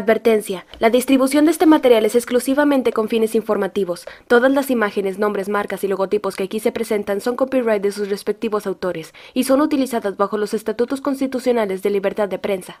Advertencia. La distribución de este material es exclusivamente con fines informativos. Todas las imágenes, nombres, marcas y logotipos que aquí se presentan son copyright de sus respectivos autores y son utilizadas bajo los estatutos constitucionales de libertad de prensa.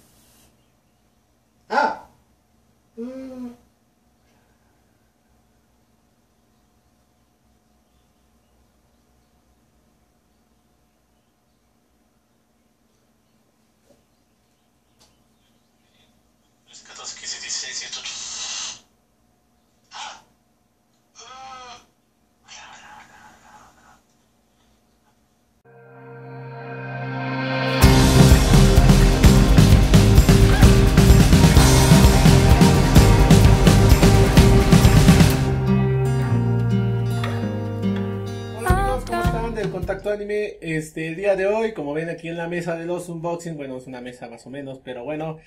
anime. Este, el día de hoy, como ven aquí en la mesa de los unboxing, bueno, es una mesa más o menos, pero bueno,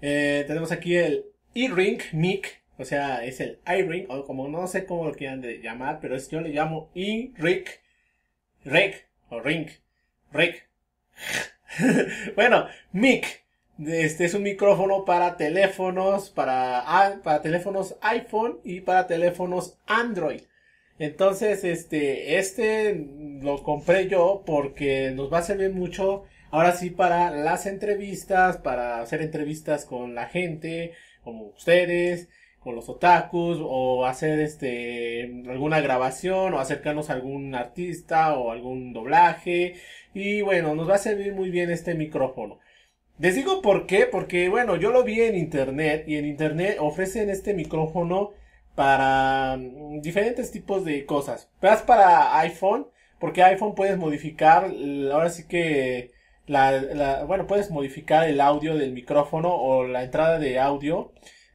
eh, tenemos aquí el E-Ring mic o sea, es el I-Ring, o como no sé cómo lo quieran de llamar, pero es, yo le llamo E-Ring, o Ring, Rick bueno, Mic, este es un micrófono para teléfonos, para, ah, para teléfonos iPhone y para teléfonos Android. Entonces, este, este lo compré yo porque nos va a servir mucho ahora sí para las entrevistas, para hacer entrevistas con la gente, como ustedes, con los otakus, o hacer este, alguna grabación, o acercarnos a algún artista, o algún doblaje. Y bueno, nos va a servir muy bien este micrófono. Les digo por qué, porque bueno, yo lo vi en internet y en internet ofrecen este micrófono para mm, diferentes tipos de cosas. Pero es para iPhone, porque iPhone puedes modificar, ahora sí que, la, bueno, puedes modificar el audio del micrófono o la entrada de audio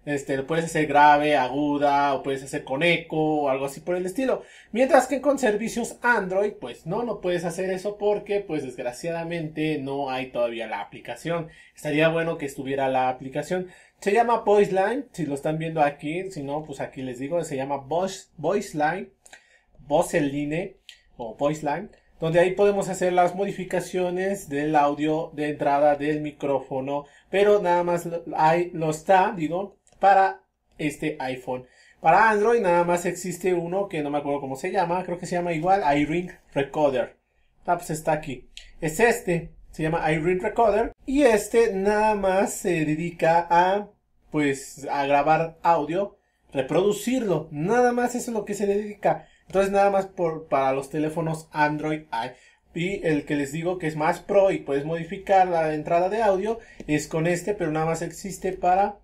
este, puedes hacer grave, aguda, o puedes hacer con eco, o algo así por el estilo. Mientras que con servicios Android, pues no, no puedes hacer eso porque, pues desgraciadamente, no hay todavía la aplicación. Estaría bueno que estuviera la aplicación. Se llama VoiceLine, si lo están viendo aquí, si no, pues aquí les digo, se llama VoiceLine, VoiceLine o VoiceLine donde ahí podemos hacer las modificaciones del audio de entrada del micrófono, pero nada más ahí lo está, digo, para este iPhone. Para Android nada más existe uno que no me acuerdo cómo se llama, creo que se llama igual iRing Recorder. Ah, pues está aquí. Es este, se llama iRing Recorder y este nada más se dedica a pues a grabar audio, reproducirlo, nada más eso es lo que se dedica. Entonces nada más por para los teléfonos Android I. Y el que les digo que es más pro y puedes modificar la entrada de audio es con este, pero nada más existe para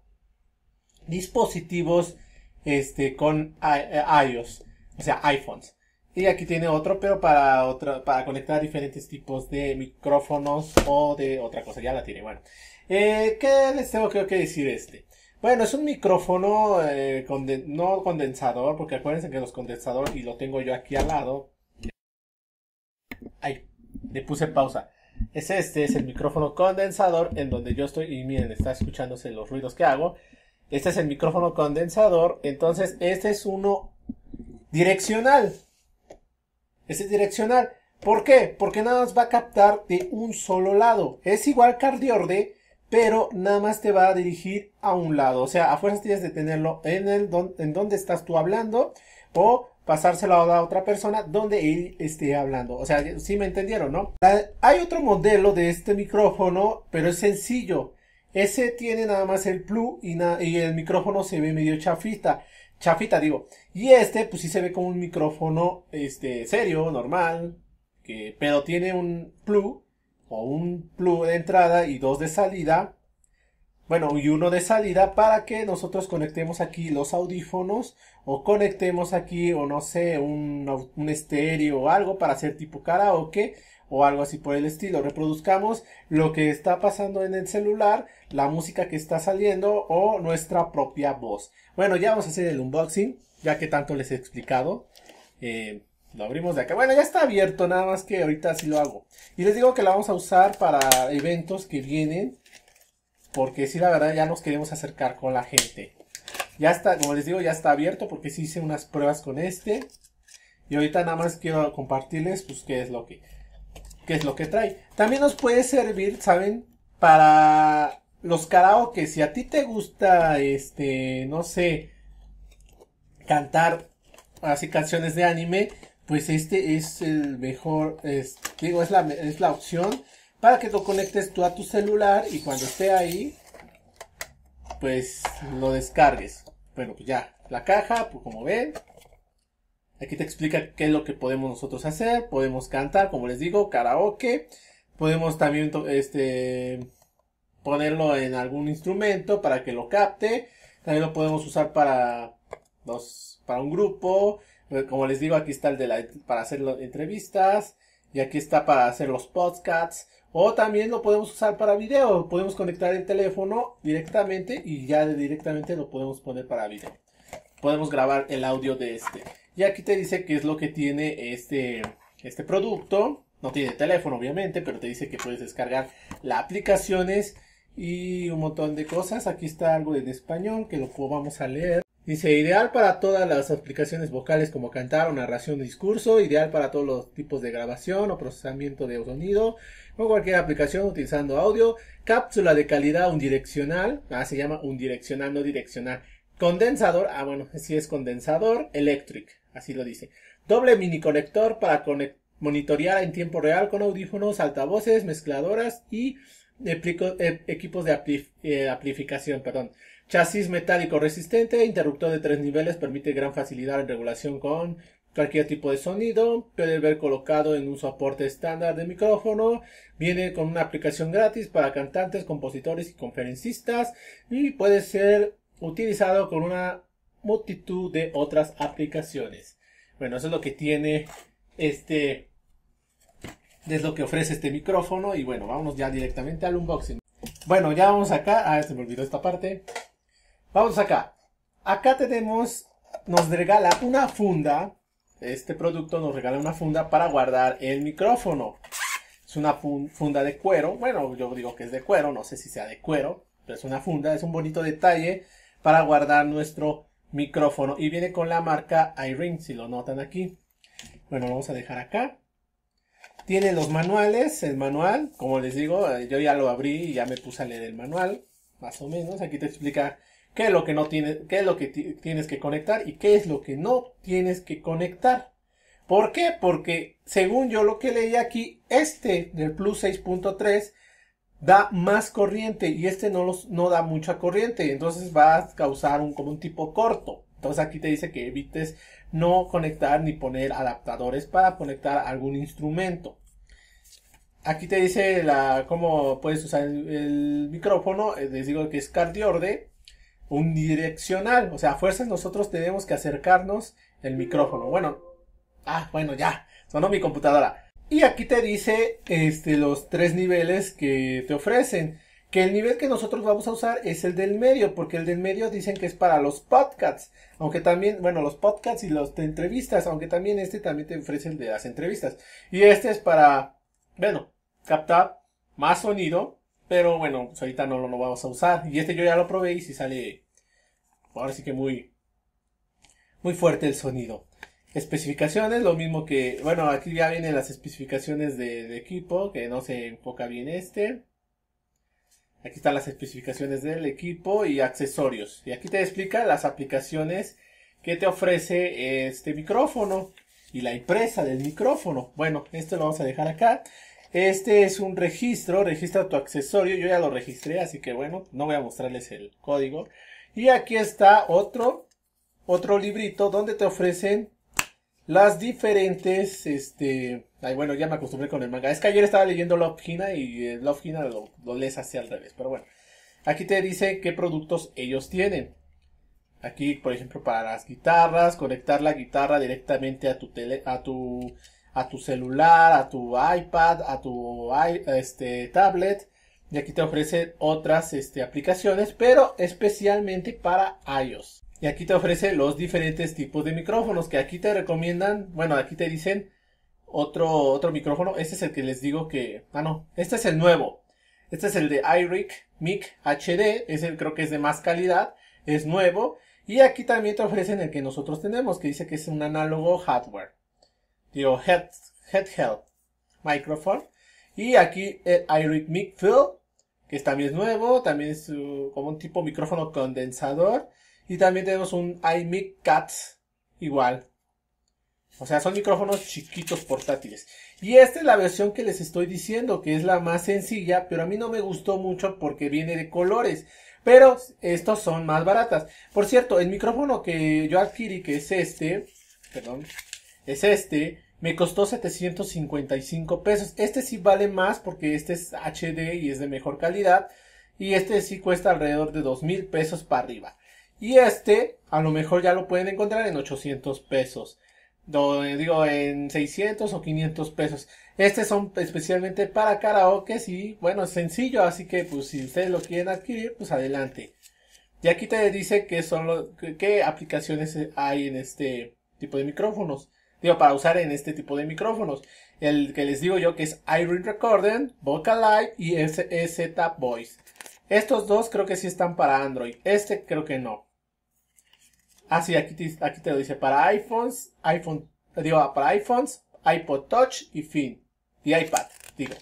dispositivos este, con iOS, o sea, iPhones. Y aquí tiene otro, pero para otra, para conectar diferentes tipos de micrófonos o de otra cosa. Ya la tiene. Bueno, eh, ¿qué les tengo que decir este? Bueno, es un micrófono eh, con no condensador, porque acuérdense que los condensador y lo tengo yo aquí al lado. Ay, le puse pausa. Es este, es el micrófono condensador en donde yo estoy, y miren, está escuchándose los ruidos que hago. Este es el micrófono condensador. Entonces, este es uno direccional. Este es direccional. ¿Por qué? Porque nada más va a captar de un solo lado. Es igual cardiorde, pero nada más te va a dirigir a un lado. O sea, a fuerzas tienes de tenerlo en, el en donde estás tú hablando o pasárselo a otra persona donde él esté hablando. O sea, si sí me entendieron, ¿no? Hay otro modelo de este micrófono, pero es sencillo. Ese tiene nada más el plus y, y el micrófono se ve medio chafita. Chafita, digo. Y este, pues sí se ve como un micrófono, este, serio, normal. Que, pero tiene un plus, o un plus de entrada y dos de salida. Bueno, y uno de salida para que nosotros conectemos aquí los audífonos o conectemos aquí, o no sé, un, un estéreo o algo para hacer tipo karaoke o algo así por el estilo. Reproduzcamos lo que está pasando en el celular, la música que está saliendo o nuestra propia voz. Bueno, ya vamos a hacer el unboxing, ya que tanto les he explicado. Eh, lo abrimos de acá. Bueno, ya está abierto, nada más que ahorita sí lo hago. Y les digo que la vamos a usar para eventos que vienen. Porque sí, la verdad, ya nos queremos acercar con la gente. Ya está, como les digo, ya está abierto porque sí hice unas pruebas con este. Y ahorita nada más quiero compartirles, pues, qué es lo que que es lo que trae. También nos puede servir, ¿saben? Para los karaoke, si a ti te gusta, este, no sé, cantar así canciones de anime, pues este es el mejor, es, digo, es la, es la opción para que lo conectes tú a tu celular y cuando esté ahí, pues lo descargues. pero pues ya, la caja, pues como ven, Aquí te explica qué es lo que podemos nosotros hacer. Podemos cantar, como les digo, karaoke. Podemos también este, ponerlo en algún instrumento para que lo capte. También lo podemos usar para, para un grupo. Eh, como les digo, aquí está el de la, para hacer las entrevistas. Y aquí está para hacer los podcasts. O también lo podemos usar para video. Podemos conectar el teléfono directamente y ya directamente lo podemos poner para video podemos grabar el audio de este. Y aquí te dice qué es lo que tiene este, este producto. No tiene teléfono, obviamente, pero te dice que puedes descargar las aplicaciones y un montón de cosas. Aquí está algo en español que lo vamos a leer. Dice, ideal para todas las aplicaciones vocales como cantar o narración de discurso, ideal para todos los tipos de grabación o procesamiento de sonido, o cualquier aplicación utilizando audio, cápsula de calidad unidireccional, ah, se llama unidireccional, no direccional, Condensador, ah bueno, sí es condensador electric, así lo dice. Doble mini conector para monitorear en tiempo real con audífonos, altavoces, mezcladoras y e-, equipos de eh, amplificación, perdón. Chasis metálico resistente, interruptor de tres niveles, permite gran facilidad en regulación con cualquier tipo de sonido, puede ver colocado en un soporte estándar de micrófono, viene con una aplicación gratis para cantantes, compositores y conferencistas y puede ser utilizado con una multitud de otras aplicaciones. Bueno, eso es lo que tiene este, es lo que ofrece este micrófono y bueno, vamos ya directamente al unboxing. Bueno, ya vamos acá, ah, se me olvidó esta parte. Vamos acá. Acá tenemos, nos regala una funda, este producto nos regala una funda para guardar el micrófono. Es una funda de cuero, bueno, yo digo que es de cuero, no sé si sea de cuero, pero es una funda, es un bonito detalle para guardar nuestro micrófono. Y viene con la marca iRing, si lo notan aquí. Bueno, lo vamos a dejar acá. Tiene los manuales, el manual, como les digo, eh, yo ya lo abrí y ya me puse a leer el manual, más o menos. Aquí te explica qué es lo que no tiene qué es lo que tienes que conectar y qué es lo que no tienes que conectar. ¿Por qué? Porque según yo lo que leí aquí, este del Plus 6.3 da más corriente y este no, los, no da mucha corriente, entonces va a causar un, como un tipo corto. Entonces aquí te dice que evites no conectar ni poner adaptadores para conectar algún instrumento. Aquí te dice la, cómo puedes usar el, micrófono, eh, les digo que es cardiorde, unidireccional, o sea, a fuerzas nosotros tenemos que acercarnos el micrófono. Bueno, ah, bueno, ya, sonó mi computadora. Y aquí te dice este, los tres niveles que te ofrecen. Que el nivel que nosotros vamos a usar es el del medio, porque el del medio dicen que es para los podcasts. Aunque también, bueno, los podcasts y los de entrevistas, aunque también este también te ofrecen de las entrevistas. Y este es para, bueno, captar más sonido, pero bueno, pues ahorita no lo vamos a usar. Y este yo ya lo probé y si sale, ahora sí que muy, muy fuerte el sonido especificaciones, lo mismo que, bueno, aquí ya vienen las especificaciones de equipo, que no se enfoca bien este. Aquí están las especificaciones del equipo y accesorios. Y aquí te explica las aplicaciones que te ofrece este micrófono y la impresa del micrófono. Bueno, esto lo vamos a dejar acá. Este es un registro, registra tu accesorio. Yo ya lo registré, así que bueno, no voy a mostrarles el código. Y aquí está otro, otro librito donde te ofrecen las diferentes, este, ay, bueno, ya me acostumbré con el manga. Es que ayer estaba leyendo Love Hina y eh, Love Hina lo, lees así al revés, pero bueno. Aquí te dice qué productos ellos tienen. Aquí, por ejemplo, para las guitarras, conectar la guitarra directamente a tu tele, a tu, a tu celular, a tu iPad, a tu este, tablet. Y aquí te ofrece otras este, aplicaciones, pero especialmente para iOS. Y aquí te ofrece los diferentes tipos de micrófonos que aquí te recomiendan, bueno, aquí te dicen otro, otro micrófono. Este es el que les digo que, ah, no, este es el nuevo. Este es el de iRig Mic HD, es el creo que es de más calidad, es nuevo. Y aquí también te ofrecen el que nosotros tenemos, que dice que es un análogo hardware. Digo, head, headheld microphone. Y aquí el iRig Mic Fill, que también es nuevo, también es como un tipo micrófono condensador. Y también tenemos un iMic Cats, igual. O sea, son micrófonos chiquitos portátiles. Y esta es la versión que les estoy diciendo, que es la más sencilla, pero a mí no me gustó mucho porque viene de colores. Pero estos son más baratas. Por cierto, el micrófono que yo adquirí, que es este, perdón, es este, me costó 755 pesos. Este sí vale más porque este es HD y es de mejor calidad. Y este sí cuesta alrededor de $2000 mil pesos para arriba. Y este, a lo mejor ya lo pueden encontrar en 800 pesos. donde eh, digo, en 600 o 500 pesos. Este son especialmente para karaoke y bueno, es sencillo, así que pues si ustedes lo quieren adquirir, pues adelante. Y aquí te dice qué aplicaciones hay en este tipo de micrófonos. Digo, para usar en este tipo de micrófonos. El que les digo yo que es Irene Recording, Vocalite y SZ Voice. Estos dos creo que sí están para Android. Este creo que no. Ah, sí, aquí te, lo dice. Para iPhones, iPhone, digo, para iPhones, iPod Touch y fin. Y iPad, digo.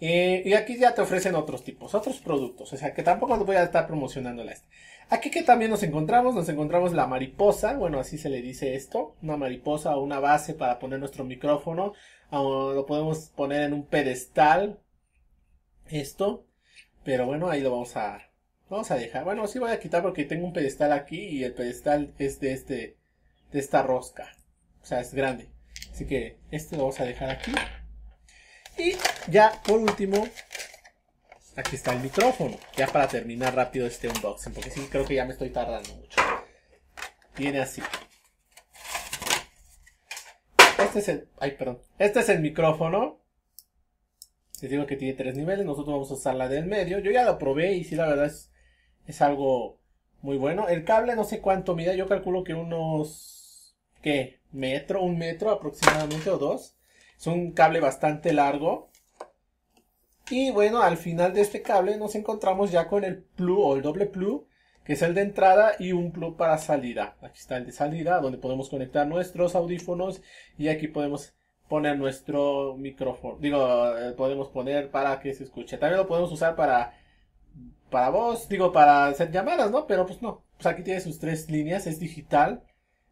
y aquí ya te ofrecen otros tipos, otros productos. O sea, que tampoco voy a estar promocionando la este. Aquí que también nos encontramos, nos encontramos la mariposa, bueno, así se le dice esto, una mariposa o una base para poner nuestro micrófono, lo podemos poner en un pedestal, esto, pero bueno, ahí lo vamos a, Vamos a dejar. Bueno, sí voy a quitar porque tengo un pedestal aquí y el pedestal es de este. de esta rosca. O sea, es grande. Así que este lo vamos a dejar aquí. Y ya por último. Aquí está el micrófono. Ya para terminar rápido este unboxing. Porque sí creo que ya me estoy tardando mucho. Viene así. Este es el. Ay, perdón. Este es el micrófono. Les digo que tiene tres niveles. Nosotros vamos a usar la del medio. Yo ya lo probé y sí, la verdad es es algo muy bueno. El cable no sé cuánto mide, yo calculo que unos, ¿qué? Metro, un metro aproximadamente o dos. Es un cable bastante largo. Y bueno, al final de este cable nos encontramos ya con el plu o el doble plu, que es el de entrada y un plu para salida. Aquí está el de salida, donde podemos conectar nuestros audífonos y aquí podemos poner nuestro micrófono. Digo, eh, podemos poner para que se escuche. También lo podemos usar para para vos digo, para hacer llamadas, ¿no? Pero pues no. Pues aquí tiene sus tres líneas, es digital.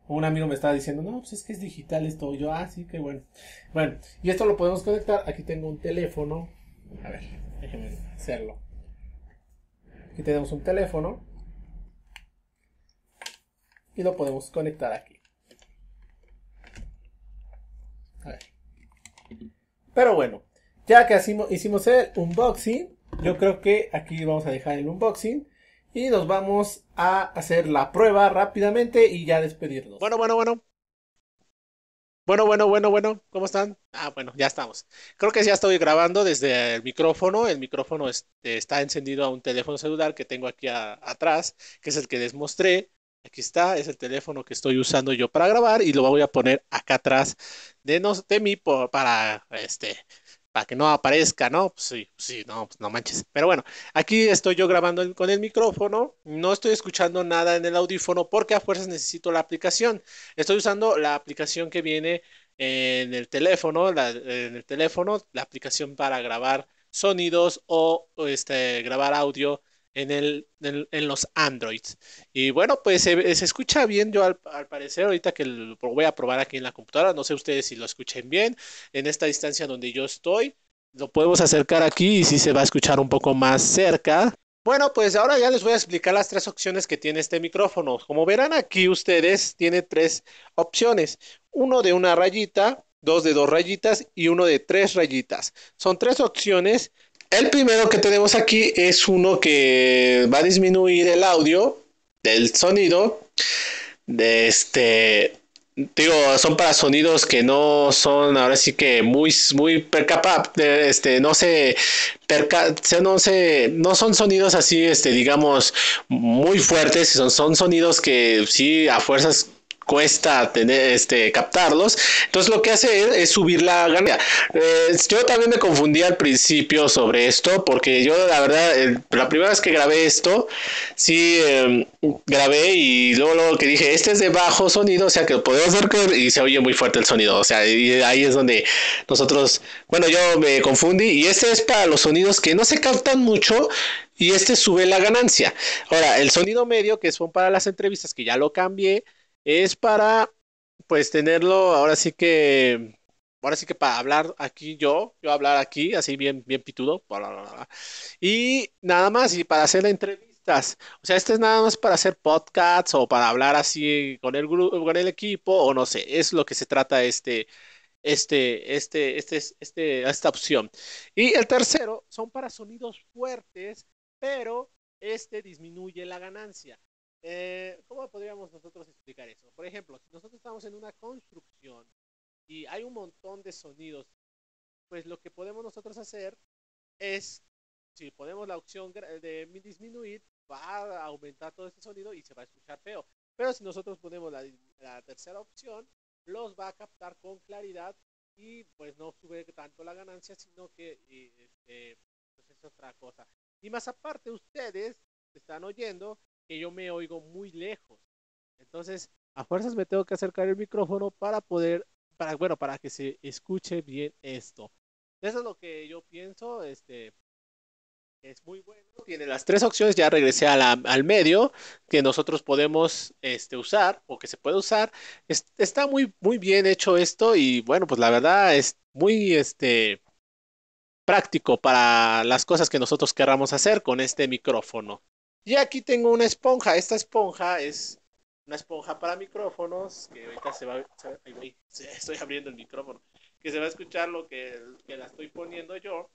Un amigo me estaba diciendo, no, pues es que es digital esto. Yo, así ah, que bueno. Bueno, y esto lo podemos conectar. Aquí tengo un teléfono. A ver, déjenme hacerlo. Aquí tenemos un teléfono. Y lo podemos conectar aquí. A ver. Pero bueno, ya que hicimos el unboxing, yo creo que aquí vamos a dejar el unboxing. Y nos vamos a hacer la prueba rápidamente y ya despedirnos. Bueno, bueno, bueno. Bueno, bueno, bueno, bueno. ¿Cómo están? Ah, bueno, ya estamos. Creo que ya estoy grabando desde el micrófono. El micrófono este, está encendido a un teléfono celular que tengo aquí atrás, que es el que les mostré. Aquí está, es el teléfono que estoy usando yo para grabar y lo voy a poner acá atrás de, mí para este, para que no aparezca, ¿no? Pues sí, pues sí, no, pues no manches. Pero bueno, aquí estoy yo grabando con el micrófono, no estoy escuchando nada en el audífono porque a fuerzas necesito la aplicación. Estoy usando la aplicación que viene en el teléfono, en el teléfono, la aplicación para grabar sonidos o este, grabar audio en, el, en, los Androids. Y bueno, pues se, escucha bien, yo al, parecer ahorita que lo voy a probar aquí en la computadora, no sé ustedes si lo escuchen bien, en esta distancia donde yo estoy, lo podemos acercar aquí y si se va a escuchar un poco más cerca. Bueno, pues ahora ya les voy a explicar las tres opciones que tiene este micrófono. Como verán aquí ustedes, tiene tres opciones. Uno de una rayita, dos de dos rayitas y uno de tres rayitas. Son tres opciones el primero que tenemos aquí es uno que va a disminuir el audio del sonido. De este, digo, son para sonidos que no son ahora sí que muy, muy percapaz, este, no sé. perca, no se, no son sonidos así, este, digamos, muy fuertes, son, son sonidos que sí a fuerzas cuesta tener, este, captarlos. Entonces lo que hace es, subir la ganancia. Eh, yo también me confundí al principio sobre esto, porque yo la verdad, eh, la primera vez que grabé esto, sí em, grabé y luego, lo que dije, este es de bajo sonido, o sea que podemos ver que y se oye muy fuerte el sonido. O sea, ahí es donde nosotros, bueno, yo me confundí y este es para los sonidos que no se captan mucho y este sube la ganancia. Ahora, el sonido medio, que son para las entrevistas, que ya lo cambié es para pues tenerlo ahora sí que ahora sí que para hablar aquí yo, yo hablar aquí, así bien, bien pitudo, bla, y nada más, y para hacer entrevistas. O sea, este es nada más para hacer podcasts o para hablar así con el grupo, con el equipo, o no sé, es lo que se trata este, este, este, este, este esta opción. Y el tercero son para sonidos fuertes, pero este disminuye la ganancia. Eh, ¿Cómo podríamos nosotros explicar eso? Por ejemplo, si nosotros estamos en una construcción y hay un montón de sonidos, pues lo que podemos nosotros hacer es, si ponemos la opción de disminuir, va a aumentar todo ese sonido y se va a escuchar feo. Pero si nosotros ponemos la, tercera opción, los va a captar con claridad y pues no sube tanto la ganancia, sino que este, pues, es otra cosa. Y más aparte, ustedes están oyendo que yo me oigo muy lejos. Entonces, a fuerzas me tengo que acercar el micrófono para poder, para, bueno, para que se escuche bien esto. Eso es lo que yo pienso, este, es muy bueno. Tiene las tres opciones, ya regresé al medio, que nosotros podemos este, usar o que se puede usar. está muy, muy bien hecho esto y bueno, pues la verdad es muy este, práctico para las cosas que nosotros querramos hacer con este micrófono. Y aquí tengo una esponja. Esta esponja es una esponja para micrófonos, que ahorita se va, estoy abriendo el micrófono, que se va a escuchar lo que, que la estoy poniendo yo.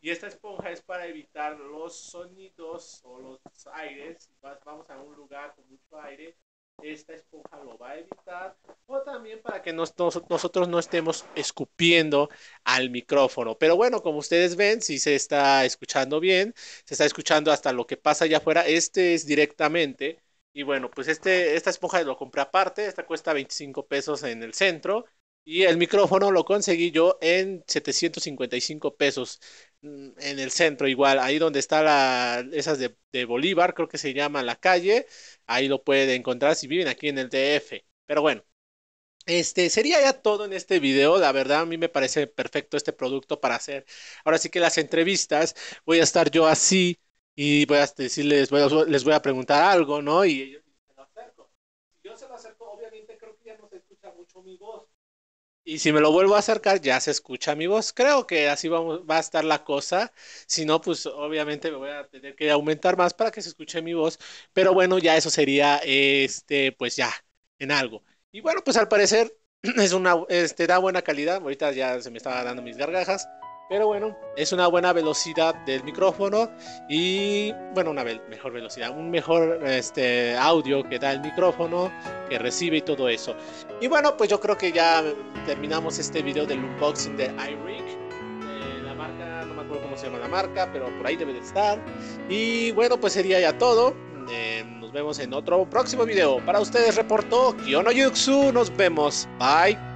Y esta esponja es para evitar los sonidos o los aires. Vamos a un lugar con mucho aire esta esponja lo va a evitar. O también para que nosotros no estemos escupiendo al micrófono. Pero bueno, como ustedes ven, si se está escuchando bien, se está escuchando hasta lo que pasa allá afuera. Este es directamente. Y bueno, pues este, esta esponja lo compré aparte. Esta cuesta 25 pesos en el centro. Y el micrófono lo conseguí yo en 755 pesos mm, en el centro igual, ahí donde está la, esas de, Bolívar, creo que se llama la calle, ahí lo puede encontrar si viven aquí en el DF. Pero bueno, este sería ya todo en este video, la verdad a mí me parece perfecto este producto para hacer. Ahora sí que las entrevistas, voy a estar yo así y voy a decirles, les voy a preguntar algo, ¿no? Y acerco. yo se lo acerco, obviamente creo que ya no se escucha mucho mi voz y si me lo vuelvo a acercar, ya se escucha mi voz. Creo que así vamos, va a estar la cosa. Si no, pues obviamente me voy a tener que aumentar más para que se escuche mi voz. Pero bueno, ya eso sería, este, pues ya, en algo. Y bueno, pues al parecer es una, este, da buena calidad. Ahorita ya se me estaba dando mis gargajas. Pero bueno, es una buena velocidad del micrófono y, bueno, una mejor velocidad, un mejor este, audio que da el micrófono, que recibe y todo eso. Y bueno, pues yo creo que ya terminamos este video del unboxing de iRig. Eh, la marca, no me acuerdo cómo se llama la marca, pero por ahí debe de estar. Y bueno, pues sería ya todo. Eh, nos vemos en otro próximo video. Para ustedes reportó Kiono Nos vemos. Bye.